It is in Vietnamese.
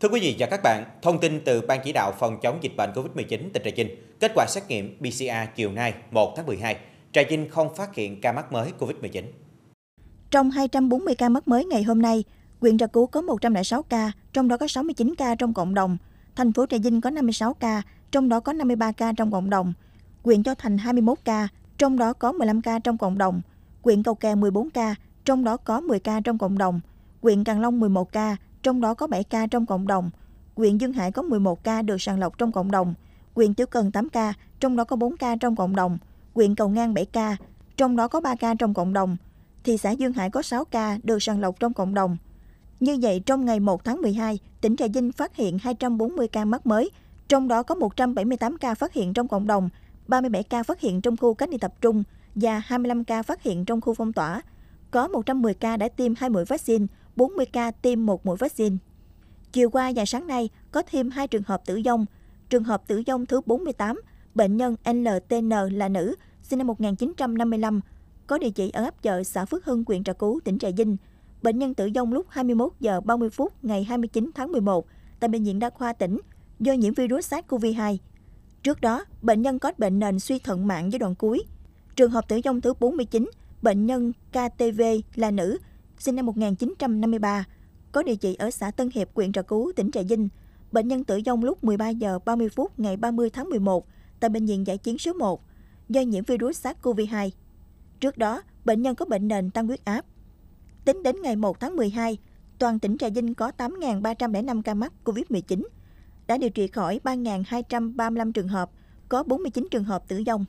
Thưa quý vị và các bạn, thông tin từ Ban chỉ đạo phòng chống dịch bệnh COVID-19 tỉnh Trà Vinh, kết quả xét nghiệm PCR chiều nay 1 tháng 12, Trà Vinh không phát hiện ca mắc mới COVID-19. Trong 240 ca mắc mới ngày hôm nay, huyện Trà Cú có 106 ca, trong đó có 69 ca trong cộng đồng. Thành phố Trà Vinh có 56 ca, trong đó có 53 ca trong cộng đồng. Huyện Châu Thành 21 ca, trong đó có 15 ca trong cộng đồng. Huyện Cầu Kè 14 ca, trong đó có 10 ca trong cộng đồng. Huyện Càng Long 11 ca, trong đó có 7 ca trong cộng đồng. Huyện Dương Hải có 11 ca được sàng lọc trong cộng đồng. Huyện Tiểu Cần 8 ca, trong đó có 4 ca trong cộng đồng. Huyện Cầu Ngang 7 ca, trong đó có 3 ca trong cộng đồng. Thị xã Dương Hải có 6 ca được sàng lọc trong cộng đồng. Như vậy, trong ngày 1 tháng 12, tỉnh Trà Vinh phát hiện 240 ca mắc mới, trong đó có 178 ca phát hiện trong cộng đồng, 37 ca phát hiện trong khu cách ly tập trung và 25 ca phát hiện trong khu phong tỏa. Có 110 ca đã tiêm hai mũi vaccine, 40 ca tiêm một mũi vaccine. Chiều qua và sáng nay có thêm 2 trường hợp tử vong. Trường hợp tử vong thứ 48, bệnh nhân LTN là nữ, sinh năm 1955, có địa chỉ ở ấp chợ xã Phước Hưng, huyện Trà Cú, tỉnh Trà Vinh. Bệnh nhân tử vong lúc 21 giờ 30 phút ngày 29 tháng 11 tại bệnh viện đa khoa tỉnh do nhiễm virus SARS-CoV-2. Trước đó, bệnh nhân có bệnh nền suy thận mạng giai đoạn cuối. Trường hợp tử vong thứ 49, bệnh nhân KTV là nữ, sinh năm 1953, có địa chỉ ở xã Tân Hiệp, huyện Trà Cú, tỉnh Trà Vinh. Bệnh nhân tử vong lúc 13 giờ 30 phút ngày 30 tháng 11 tại bệnh viện giải chiến số 1 do nhiễm virus SARS-CoV-2. Trước đó, bệnh nhân có bệnh nền tăng huyết áp. Tính đến ngày 1 tháng 12, toàn tỉnh Trà Vinh có 8.305 ca mắc COVID-19, đã điều trị khỏi 3.235 trường hợp, có 49 trường hợp tử vong.